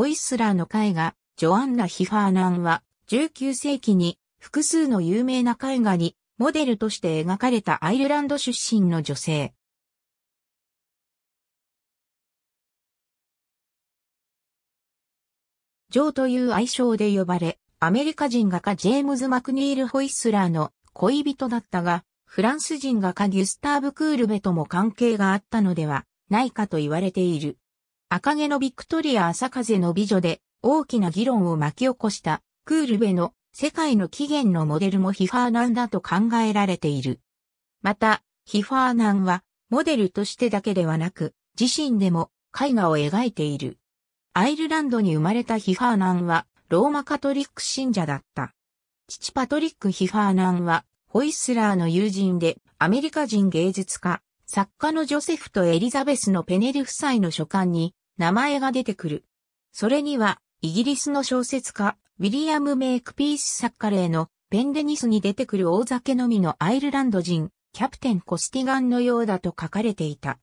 ホイスラーの絵画、ジョアンナ・ヒファーナンは、19世紀に複数の有名な絵画にモデルとして描かれたアイルランド出身の女性。ジョーという愛称で呼ばれ、アメリカ人画家ジェームズ・マクニール・ホイスラーの恋人だったが、フランス人画家ギュスターブ・クールベとも関係があったのではないかと言われている。赤毛のビクトリア朝風の美女で大きな議論を巻き起こしたクールベの世界の起源のモデルもヒファーナンだと考えられている。また、ヒファーナンはモデルとしてだけではなく自身でも絵画を描いている。アイルランドに生まれたヒファーナンはローマカトリック信者だった。父パトリック・ヒファーナンはホイスラーの友人でアメリカ人芸術家、作家のジョセフとエリザベスのペネル夫妻の書簡に名前が出てくる。それには、イギリスの小説家、ウィリアム・メイクピースサッカレーのペンデニスに出てくる大酒飲みのアイルランド人、キャプテン・コスティガンのようだと書かれていた。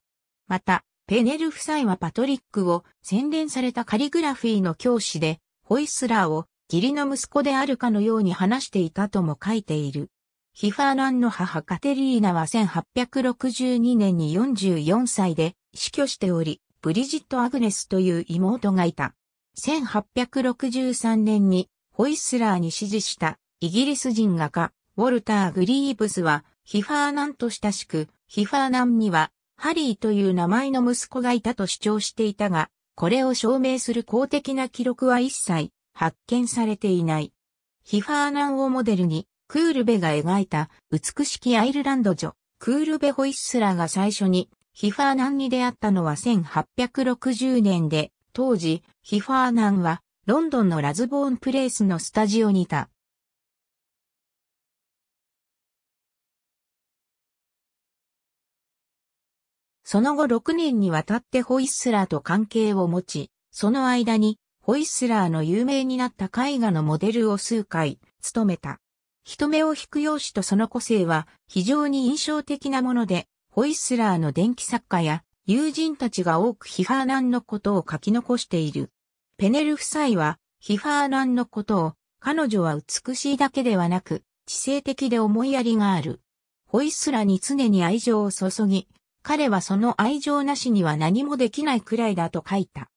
また、ペネル夫妻はパトリックを洗練されたカリグラフィーの教師で、ホイスラーを義理の息子であるかのように話していたとも書いている。ヒファーランの母カテリーナは1862年に44歳で死去しており、ブリジット・アグネスという妹がいた。1863年にホイスラーに支持したイギリス人画家、ウォルター・グリーブスは、ヒファーナンと親しく、ヒファーナンには、ハリーという名前の息子がいたと主張していたが、これを証明する公的な記録は一切発見されていない。ヒファーナンをモデルに、クールベが描いた美しきアイルランド女、クールベホイッスラーが最初にヒファーナンに出会ったのは1860年で、当時、ヒファーナンは、ロンドンのラズボーンプレイスのスタジオにいた。その後6年にわたってホイッスラーと関係を持ち、その間にホイッスラーの有名になった絵画のモデルを数回務めた。人目を引く容姿とその個性は非常に印象的なもので、ホイスラーの電気作家や友人たちが多くヒファーナンのことを書き残している。ペネル夫妻はヒファーナンのことを彼女は美しいだけではなく知性的で思いやりがある。ホイスラーに常に愛情を注ぎ、彼はその愛情なしには何もできないくらいだと書いた。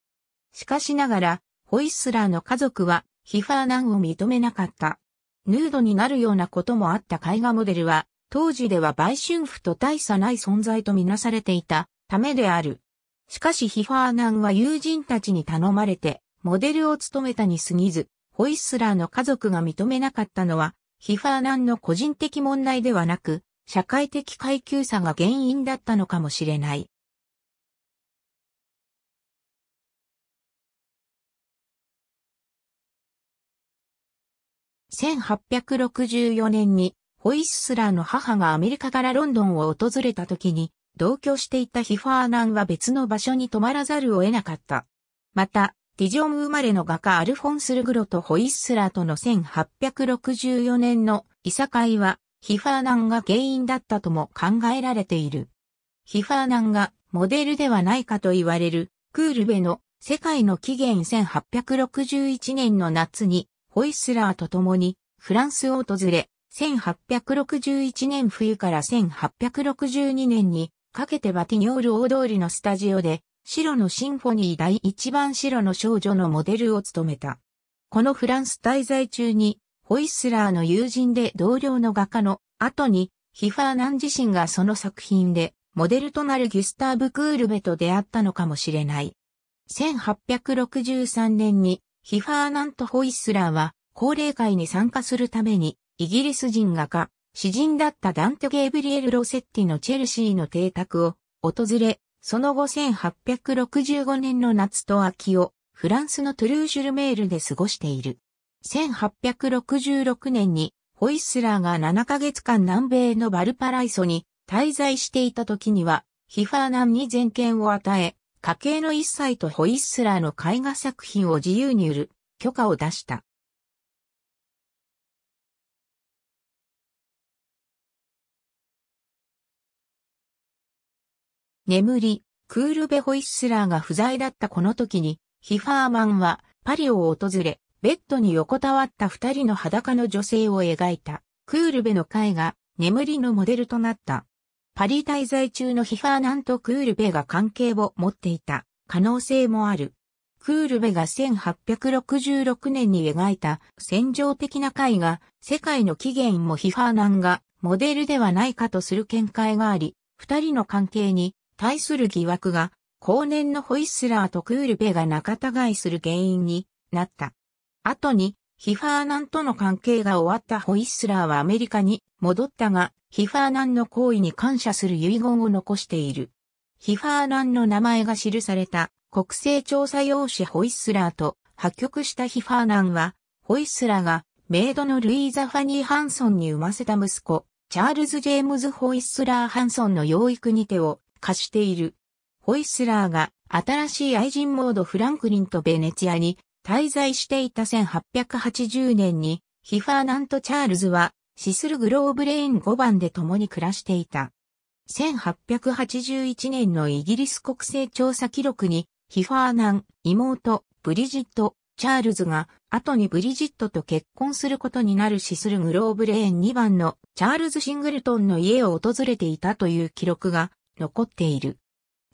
しかしながら、ホイスラーの家族はヒファーナンを認めなかった。ヌードになるようなこともあった絵画モデルは当時では売春婦と大差ない存在とみなされていたためである。しかしヒファーナンは友人たちに頼まれて、モデルを務めたに過ぎず、ホイッスラーの家族が認めなかったのは、ヒファーナンの個人的問題ではなく、社会的階級差が原因だったのかもしれない。1864年にホイッスラーの母がアメリカからロンドンを訪れた時に、同居していたヒファーナンは別の場所に泊まらざるを得なかった。また、ディジョム生まれの画家アルフォンス・ルグロとホイッスラーとの1864年のいさかいは、ヒファーナンが原因だったとも考えられている。ヒファーナンがモデルではないかと言われるクールベの世界の起源1861年の夏にホイッスラーと共にフランスを訪れ、1861年冬から1862年にかけてバティニョール大通りのスタジオで白のシンフォニー第一番白の少女のモデルを務めた。このフランス滞在中にホイスラーの友人で同僚の画家の後にヒファーナン自身がその作品でモデルとなるギュスターブ・クールベと出会ったのかもしれない。1863年にヒファーナンとホイスラーは高齢会に参加するためにイギリス人画家、詩人だったダント・ゲイブリエル・ロセッティのチェルシーの邸宅を訪れ、その後1865年の夏と秋をフランスのトゥルージュルメールで過ごしている。1866年にホイッスラーが7ヶ月間南米のバルパライソに滞在していた時には、ヒファーナンに全権を与え、家計の一切とホイッスラーの絵画作品を自由に売る許可を出した。眠り、クールベホイッスラーが不在だったこの時に、ヒファーマンはパリを訪れ、ベッドに横たわった二人の裸の女性を描いた、クールベの絵が眠りのモデルとなった。パリ滞在中のヒファーナンとクールベが関係を持っていた可能性もある。クールベが1866年に描いた戦場的な絵画、世界の起源もヒファーナンがモデルではないかとする見解があり、二人の関係に対する疑惑が、後年のホイッスラーとクールベが仲違いする原因になった。後に、ヒファーナンとの関係が終わったホイッスラーはアメリカに戻ったが、ヒファーナンの行為に感謝する遺言を残している。ヒファーナンの名前が記された国勢調査用紙ホイッスラーと破局したヒファーナンは、ホイッスラーがメイドのルイーザ・ファニー・ハンソンに産ませた息子、チャールズ・ジェームズ・ホイッスラー・ハンソンの養育に手を化している。ホイスラーが新しい愛人モードフランクリンとベネツィアに滞在していた1880年にヒファーナント・チャールズはシスルグローブレイン5番で共に暮らしていた。1881年のイギリス国勢調査記録にヒファーナン妹ブリジット・チャールズが後にブリジットと結婚することになるシスルグローブレーン2番のチャールズ・シングルトンの家を訪れていたという記録が残っている。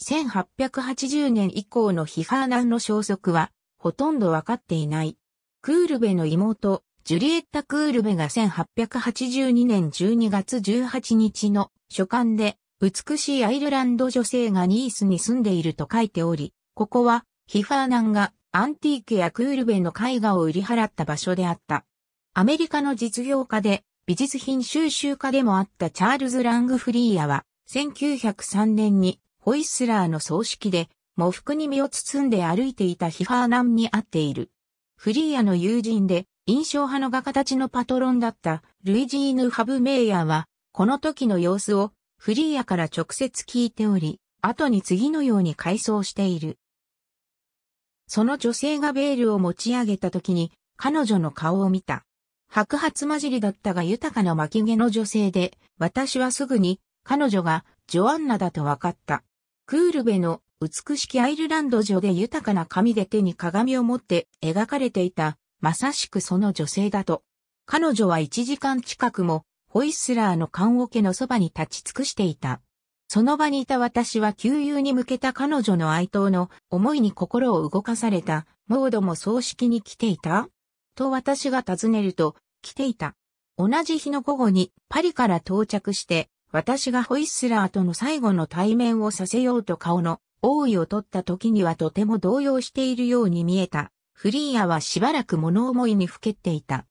1880年以降のヒハーナンの消息は、ほとんどわかっていない。クールベの妹、ジュリエッタ・クールベが1882年12月18日の書簡で、美しいアイルランド女性がニースに住んでいると書いており、ここは、ヒファーナンがアンティークやクールベの絵画を売り払った場所であった。アメリカの実業家で、美術品収集家でもあったチャールズ・ラングフリーヤは、1903年にホイスラーの葬式で、喪服に身を包んで歩いていたヒファーナンに会っている。フリーアの友人で、印象派の画家たちのパトロンだったルイジーヌ・ハブメイヤーは、この時の様子をフリーアから直接聞いており、後に次のように回想している。その女性がベールを持ち上げた時に彼女の顔を見た。白髪混じりだったが豊かな巻き毛の女性で、私はすぐに彼女がジョアンナだと分かった。クールベの美しきアイルランド女で豊かな髪で手に鏡を持って描かれていた、まさしくその女性だと。彼女は1時間近くも、ホイスラーの棺桶のそばに立ち尽くしていた。その場にいた私は旧友に向けた彼女の哀悼の思いに心を動かされた、モードも葬式に来ていたと私が尋ねると、来ていた。同じ日の午後にパリから到着して、私がホイッスラーとの最後の対面をさせようと顔の王位を取った時にはとても動揺しているように見えた。フリーヤはしばらく物思いにふけていた。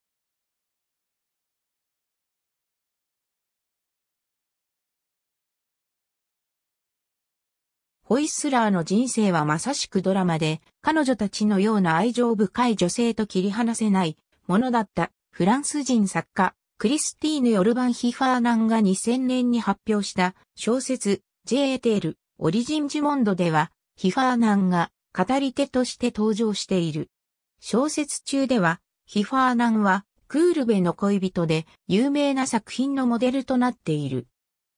ホイッスラーの人生はまさしくドラマで、彼女たちのような愛情深い女性と切り離せないものだったフランス人作家、クリスティーヌ・ヨルバン・ヒファーナンが2000年に発表した小説、ジェーテール、オリジン・ジモンドでは、ヒファーナンが語り手として登場している。小説中では、ヒファーナンは、クールベの恋人で有名な作品のモデルとなっている。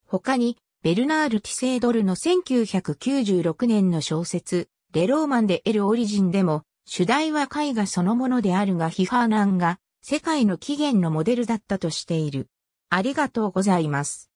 他に、ベルナール・ティセードルの1996年の小説、レローマンで得るオリジンでも、主題は絵画そのものであるがヒファーナンが世界の起源のモデルだったとしている。ありがとうございます。